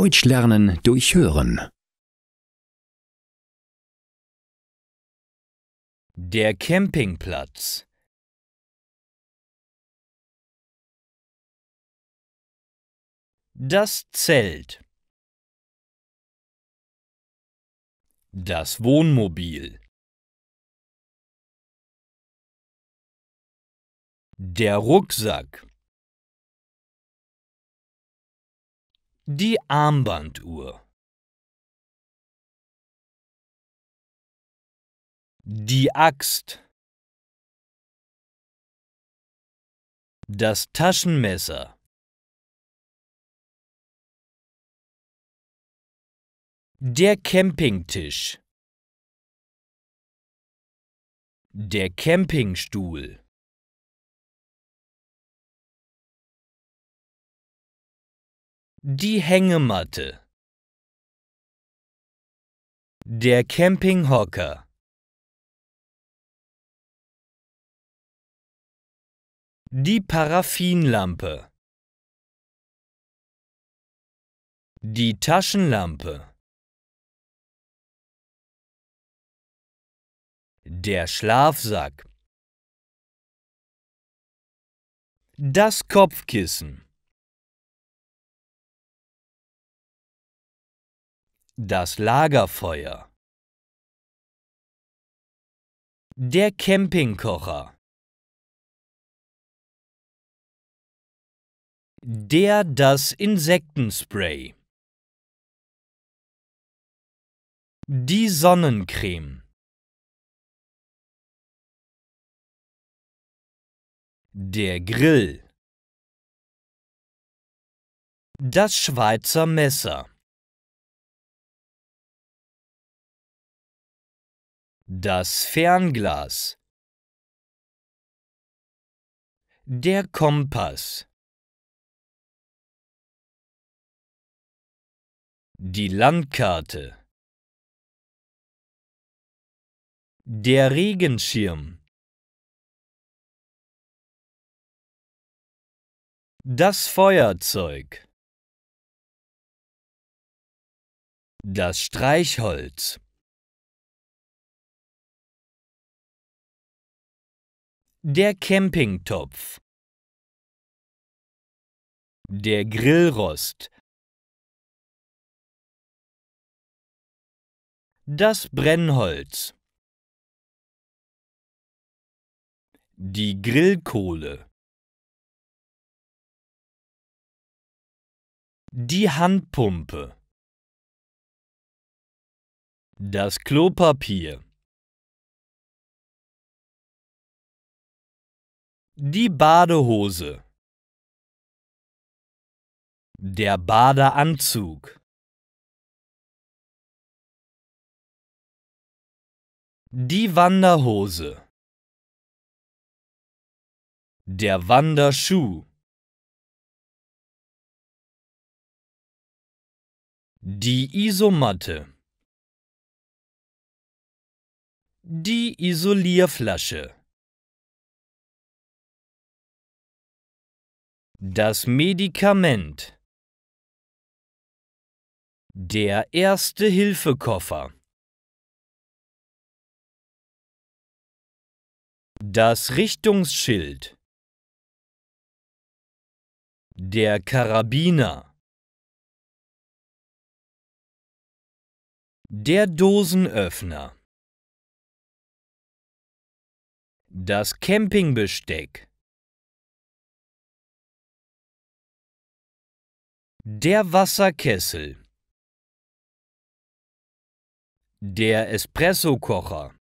Deutsch lernen durch Hören. Der Campingplatz Das Zelt Das Wohnmobil Der Rucksack Die Armbanduhr. Die Axt. Das Taschenmesser. Der Campingtisch. Der Campingstuhl. Die Hängematte. Der Campinghocker. Die Paraffinlampe. Die Taschenlampe. Der Schlafsack. Das Kopfkissen. Das Lagerfeuer. Der Campingkocher. Der das Insektenspray. Die Sonnencreme. Der Grill. Das Schweizer Messer. Das Fernglas Der Kompass Die Landkarte Der Regenschirm Das Feuerzeug Das Streichholz Der Campingtopf. Der Grillrost. Das Brennholz. Die Grillkohle. Die Handpumpe. Das Klopapier. Die Badehose. Der Badeanzug. Die Wanderhose. Der Wanderschuh. Die Isomatte. Die Isolierflasche. Das Medikament. Der erste Hilfekoffer Das Richtungsschild. Der Karabiner. Der Dosenöffner. Das Campingbesteck. Der Wasserkessel. Der Espressokocher.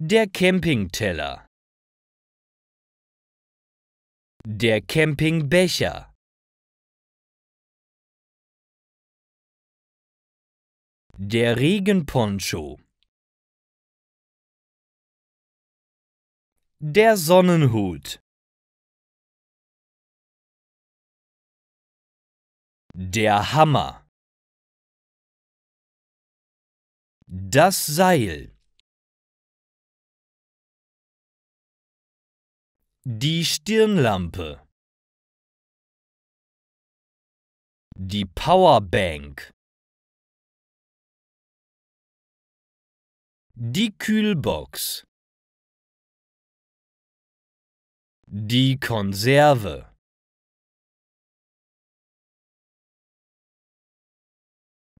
Der Campingteller. Der Campingbecher. Der Regenponcho. Der Sonnenhut. Der Hammer. Das Seil. Die Stirnlampe. Die Powerbank. Die Kühlbox. Die Konserve.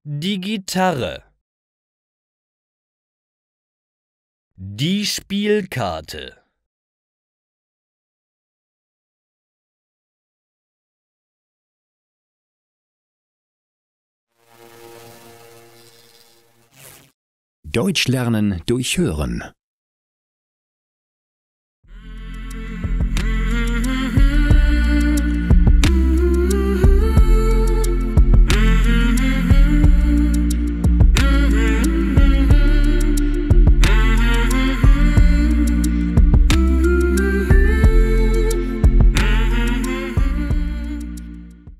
Die Gitarre. Die Spielkarte. Deutsch lernen durch Hören.